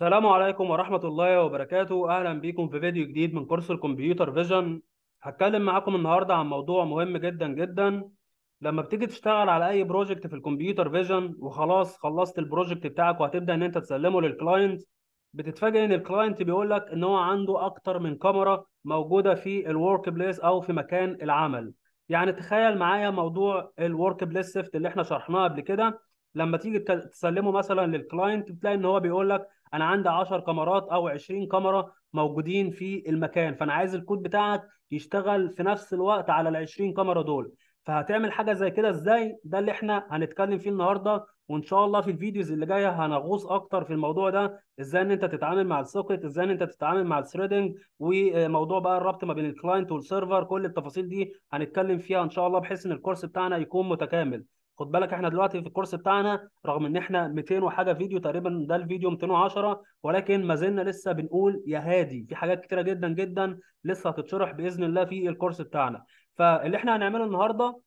السلام عليكم ورحمة الله وبركاته أهلا بيكم في فيديو جديد من كورس الكمبيوتر فيجن هتكلم معاكم النهاردة عن موضوع مهم جدا جدا لما بتيجي تشتغل على أي بروجكت في الكمبيوتر فيجن وخلاص خلصت البروجكت بتاعك وهتبدأ إن أنت تسلمه للكلاينت بتتفاجئ إن الكلاينت بيقول لك إن هو عنده أكتر من كاميرا موجودة في الورك بليس أو في مكان العمل يعني تخيل معايا موضوع الورك بليس سيفت اللي احنا شرحناه قبل كده لما تيجي تسلمه مثلا للكلاينت بتلاقي ان هو بيقول لك انا عندي 10 كاميرات او 20 كاميرا موجودين في المكان فانا عايز الكود بتاعك يشتغل في نفس الوقت على ال 20 كاميرا دول فهتعمل حاجه زي كده ازاي ده اللي احنا هنتكلم فيه النهارده وان شاء الله في الفيديوز اللي جايه هنغوص اكتر في الموضوع ده ازاي ان انت تتعامل مع السوكت ازاي ان انت تتعامل مع الثريدنج وموضوع بقى الربط ما بين الكلاينت والسيرفر كل التفاصيل دي هنتكلم فيها ان شاء الله بحيث ان الكورس بتاعنا يكون متكامل خد بالك احنا دلوقتي في الكورس بتاعنا رغم ان احنا 200 وحاجه فيديو تقريبا ده الفيديو 210 ولكن ما زلنا لسه بنقول يا هادي في حاجات كتيره جدا جدا لسه هتتشرح باذن الله في الكورس بتاعنا فاللي احنا هنعمله النهارده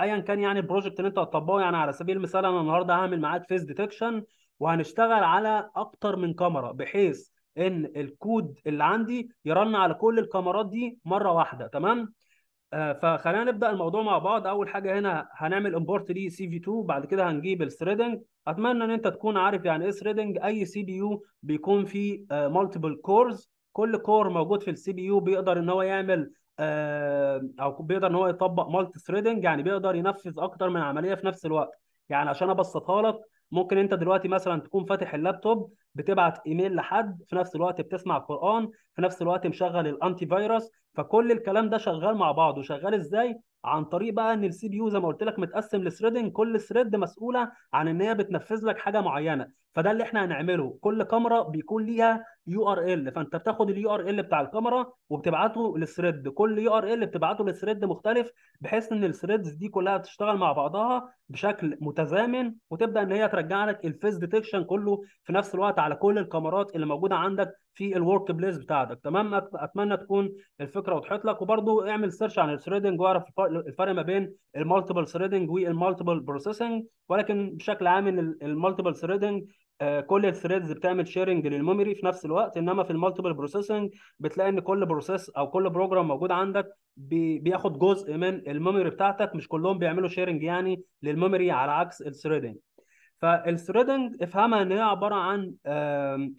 ايا كان يعني البروجكت اللي انت هتطبقه يعني على سبيل المثال انا النهارده هعمل معاك فيس ديتكشن وهنشتغل على اكتر من كاميرا بحيث ان الكود اللي عندي يرن على كل الكاميرات دي مره واحده تمام آه، فخلينا نبدا الموضوع مع بعض اول حاجه هنا هنعمل امبورت لي سي في 2 بعد كده هنجيب الثريدنج اتمنى ان انت تكون عارف يعني ايه ثريدنج اي سي بي يو بيكون فيه مالتيبل آه، كورز كل كور موجود في السي بي يو بيقدر ان هو يعمل آه، او بيقدر ان هو يطبق مالتي ثريدنج يعني بيقدر ينفذ اكتر من عمليه في نفس الوقت يعني عشان ابسطها لك ممكن انت دلوقتي مثلا تكون فاتح اللابتوب بتبعت ايميل لحد في نفس الوقت بتسمع قران في نفس الوقت مشغل الانتي فيروس فكل الكلام ده شغال مع بعضه شغال ازاي عن طريق بقى ان السي بي يو زي ما قلت لك متقسم لثريدنج كل ثريد مسؤوله عن ان هي بتنفذ لك حاجه معينه فده اللي احنا هنعمله كل كاميرا بيكون ليها يو ار ال فانت بتاخد اليو ار ال بتاع الكاميرا وبتبعته للثريد كل يو ار ال بتبعته للثريد مختلف بحيث ان الثريدز دي كلها تشتغل مع بعضها بشكل متزامن وتبدا ان هي ترجع لك الفيس ديتكشن كله في نفس الوقت على كل الكاميرات اللي موجوده عندك في الورك بليس بتاعتك تمام اتمنى تكون الفكره وضحت لك وبرضو اعمل سيرش عن الثريدنج واعرف الفرق ما بين المالتيبل ثريدنج والمالتيبل بروسيسنج ولكن بشكل عام ان المالتيبل ثريدنج آه، كل الثريدز بتعمل شيرنج للميموري في نفس الوقت انما في المالتيبل بروسيسنج بتلاقي ان كل بروسيس او كل بروجرام موجود عندك بياخد جزء من الميموري بتاعتك مش كلهم بيعملوا شيرنج يعني للميموري على عكس الثريدنج فالثريدنج افهمها ان هي عباره عن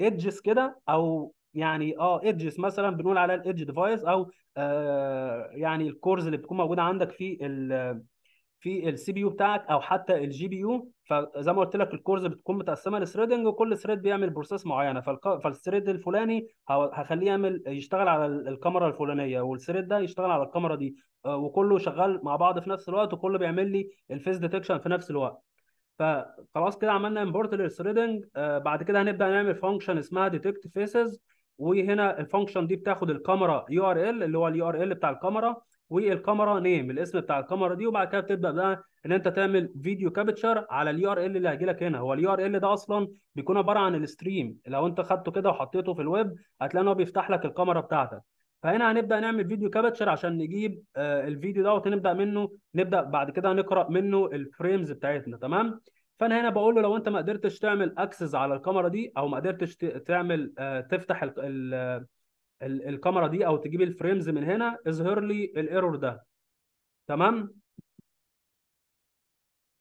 ايدجز كده او يعني اه ايدجز مثلا بنقول عليها الايدج ديفايس او آه، يعني الكورز اللي بتكون موجوده عندك في في السي بي يو بتاعك او حتى الجي بي يو فزي ما قلت لك الكورز بتكون متقسمه لثريدنج وكل ثريد بيعمل بروسيس معينه فالثريد الفلاني هخليه يعمل يشتغل على الكاميرا الفلانيه والثريد ده يشتغل على الكاميرا دي آه، وكله شغال مع بعض في نفس الوقت وكله بيعمل لي الفيس ديتكشن في نفس الوقت فخلاص كده عملنا امبورت للثريدنج آه، بعد كده هنبدا نعمل فانكشن اسمها ديتكت فيسز وهنا الفانكشن دي بتاخد الكاميرا يو ار ال اللي هو اليو ار ال بتاع الكاميرا والكاميرا نيم الاسم بتاع الكاميرا دي وبعد كده بتبدا بقى ان انت تعمل فيديو كابتشر على اليو ار ال اللي هيجي لك هنا هو اليو ار ال ده اصلا بيكون عباره عن الستريم لو انت خدته كده وحطيته في الويب هتلاقي ان هو بيفتح لك الكاميرا بتاعتك فهنا هنبدا نعمل فيديو كابتشر عشان نجيب آه، الفيديو دوت نبدا منه نبدا بعد كده نقرا منه الفريمز بتاعتنا تمام فانا هنا بقول له لو انت ما قدرتش تعمل اكسس على الكاميرا دي او ما قدرتش تعمل آه، تفتح الـ الـ الكاميرا دي او تجيب الفريمز من هنا اظهر لي الايرور ده تمام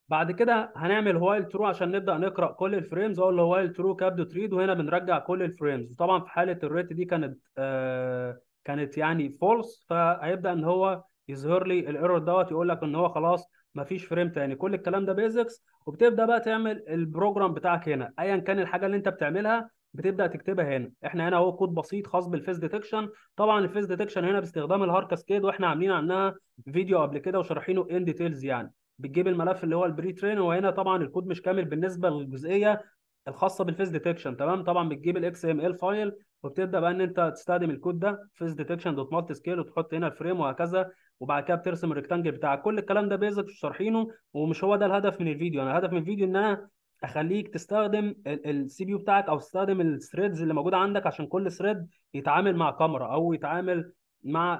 بعد كده هنعمل وايل ترو عشان نبدا نقرا كل الفريمز اقول له وايل ترو كابدو تريد وهنا بنرجع كل الفريمز وطبعا في حاله الريت دي كانت آه كانت يعني فولس فهيبدا ان هو يظهر لي الايرور دوت يقول لك ان هو خلاص مفيش فريم تاني كل الكلام ده بيزكس وبتبدا بقى تعمل البروجرام بتاعك هنا ايا كان الحاجه اللي انت بتعملها بتبدا تكتبها هنا احنا هنا اهو كود بسيط خاص بالفيس ديتكشن طبعا الفيس ديتكشن هنا باستخدام الهار كاسكيد واحنا عاملين عنها فيديو قبل كده وشارحينه ان ديتيلز يعني بتجيب الملف اللي هو البري ترين وهنا طبعا الكود مش كامل بالنسبه للجزئيه الخاصه بالفيس ديتكشن تمام طبعا بتجيب الاكس ام ال فايل وبتبدا بقى ان انت تستخدم الكود ده فيس ديتكشن دوت مالتي سكيل وتحط هنا الفريم وهكذا وبعد كده بترسم الريكتانجل بتاعك كل الكلام ده بيزك شارحينه ومش هو ده الهدف من الفيديو انا يعني الهدف من الفيديو ان انا اخليك تستخدم السي بي يو بتاعك او تستخدم الثريدز اللي موجوده عندك عشان كل ثريد يتعامل مع كاميرا او يتعامل مع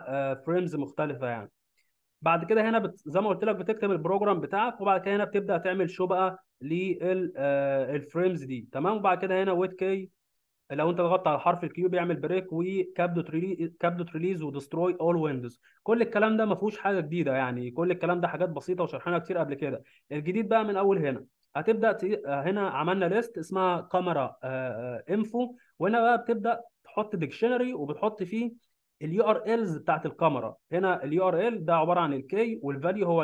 فريمز آه، مختلفه يعني بعد كده هنا بت... زي ما قلت لك بتكتب البروجرام بتاعك وبعد كده هنا بتبدا تعمل شو بقى للفريمز آه، دي تمام وبعد كده هنا ويت كي لو انت ضغطت على حرف الكيو بيعمل بريك وكاب دوت ريليز ودستروي اول ويندوز كل الكلام ده ما فيهوش حاجه جديده يعني كل الكلام ده حاجات بسيطه وشرحناها كتير قبل كده الجديد بقى من اول هنا هتبدا آه، هنا عملنا ليست اسمها كاميرا انفو آه، آه، وهنا بقى بتبدا تحط ديكشنري وبتحط فيه اليو ار الز بتاعت الكاميرا هنا اليو ار ال ده عباره عن الكي والفاليو هو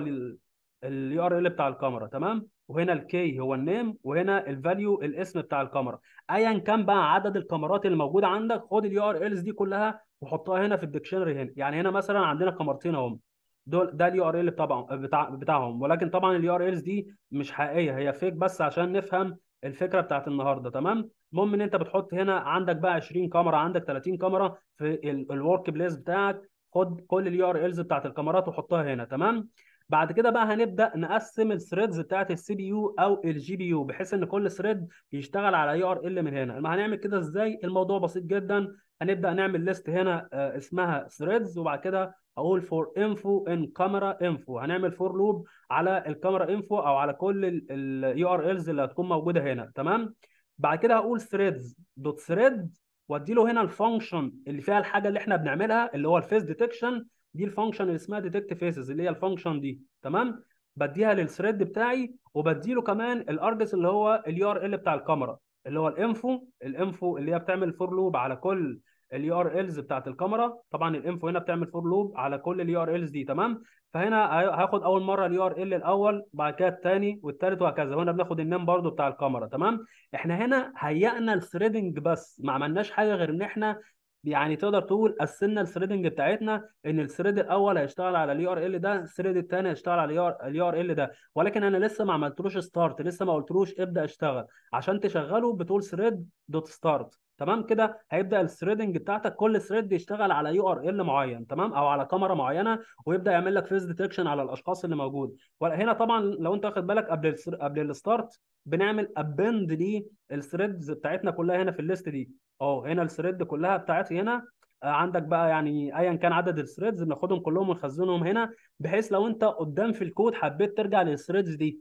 اليو ار ال بتاع الكاميرا تمام وهنا الكي هو النيم وهنا الفاليو الاسم بتاع الكاميرا ايا كان بقى عدد الكاميرات اللي موجوده عندك خد اليو ار الز دي كلها وحطها هنا في الديكشنري هنا يعني هنا مثلا عندنا كاميرتين اهم دول ده اليو ار ال طبعا بتاع بتاعهم ولكن طبعا اليو ار الز دي مش حقيقيه هي فيك بس عشان نفهم الفكره بتاعت النهارده تمام المهم ان انت بتحط هنا عندك بقى 20 كاميرا عندك 30 كاميرا في الورك بليس بتاعك خد كل اليو ار الز بتاعت الكاميرات وحطها هنا تمام بعد كده بقى هنبدا نقسم الثريدز بتاعت السي بي يو او الجي بي يو بحيث ان كل ثريد يشتغل على اي ار ال من هنا ما هنعمل كده ازاي الموضوع بسيط جدا هنبدا نعمل ليست هنا آه، اسمها ثريدز وبعد كده اقول فور انفو ان كاميرا انفو هنعمل فور لوب على الكاميرا انفو او على كل الاي ار الز e اللي هتكون موجوده هنا تمام بعد كده هقول ثريدز دوت ثريد وادي له هنا الفانكشن اللي فيها الحاجه اللي احنا بنعملها اللي هو الفيس ديتكشن دي الفانكشن اللي اسمها ديتكت فيسز اللي هي الفانكشن دي تمام بديها للثريد بتاعي وبديله كمان الارجس اللي هو اليو ار ال بتاع الكاميرا اللي هو الانفو الانفو اللي هي بتعمل فور لوب على كل اليو ار الز بتاعت الكاميرا طبعا الانفو هنا بتعمل فور لوب على كل اليو ار الز دي تمام فهنا هاخد اول مره اليو ار ال الاول بعد كده الثاني والثالث وهكذا وهنا بناخد النيم برضو بتاع الكاميرا تمام احنا هنا هيئنا الثريدنج بس ما عملناش حاجه غير ان احنا يعني تقدر تقول قسمنا الثريدنج بتاعتنا ان الثريد الاول هيشتغل على اليو ار ال e ده الثريد الثاني هيشتغل على اليو e ار ال e ده ولكن انا لسه ما عملتلوش ستارت لسه ما قلتلوش ابدا اشتغل عشان تشغله بتقول ثريد دوت ستارت تمام كده هيبدا الثريدنج بتاعتك كل ثريد يشتغل على يو ار ال معين تمام او على كاميرا معينه ويبدا يعمل لك فيس ديتكشن على الاشخاص اللي موجود وهنا طبعا لو انت واخد بالك قبل قبل الستارت بنعمل ابند للثريدز بتاعتنا كلها هنا في الليست دي اه هنا الثريد كلها بتاعتي هنا آه، عندك بقى يعني ايا كان عدد الثريدز بناخدهم كلهم ونخزنهم هنا بحيث لو انت قدام في الكود حبيت ترجع للثريدز دي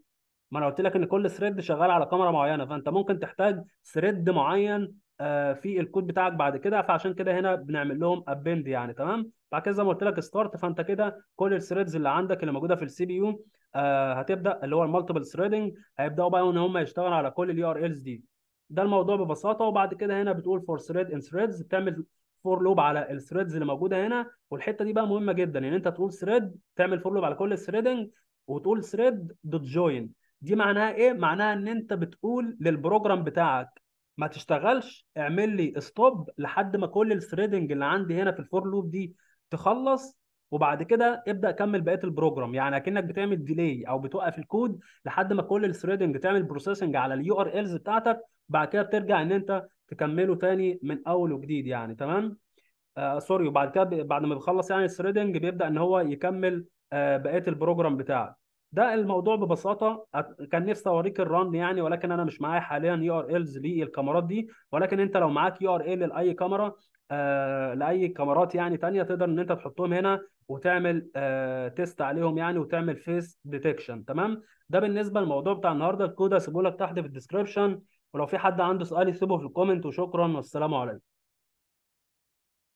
ما انا قلت لك ان كل ثريد شغال على كاميرا معينه فانت ممكن تحتاج ثريد معين آه، في الكود بتاعك بعد كده فعشان كده هنا بنعمل لهم ابند يعني تمام بعد كده زي ما قلت لك ستارت فانت كده كل الثريدز اللي عندك اللي موجوده في السي بي يو هتبدا اللي هو المالتيبل ثريدنج هيبداوا بقى ان هم يشتغلوا على كل اليو ار الز دي ده الموضوع ببساطه وبعد كده هنا بتقول فور ثريد ان ثريدز بتعمل فور لوب على الثريدز اللي موجوده هنا والحته دي بقى مهمه جدا ان يعني انت تقول ثريد تعمل فور لوب على كل الثريدنج وتقول ثريد دوت جوين دي معناها ايه؟ معناها ان انت بتقول للبروجرام بتاعك ما تشتغلش اعمل لي ستوب لحد ما كل الثريدنج اللي عندي هنا في الفور لوب دي تخلص وبعد كده ابدا كمل بقيه البروجرام يعني اكنك بتعمل ديلي او بتوقف الكود لحد ما كل الثريدنج تعمل بروسيسنج على اليو ار الز بتاعتك بعد كده بترجع ان انت تكمله تاني من اول وجديد يعني تمام آه سوري وبعد كده بعد ما بيخلص يعني الثريدنج بيبدا ان هو يكمل آه بقيه البروجرام بتاعك ده الموضوع ببساطه كان نفسي اوريك الرن يعني ولكن انا مش معايا حاليا يو ار الز للكاميرات دي ولكن انت لو معاك يو ار ال لاي كاميرا آه، لاي كاميرات يعني تانية تقدر ان انت تحطهم هنا وتعمل تيست آه، عليهم يعني وتعمل فيس ديتكشن تمام ده بالنسبه للموضوع بتاع النهارده الكود هسيبه لك تحت في الديسكربشن ولو في حد عنده سؤال يسيبه في الكومنت وشكرا والسلام عليكم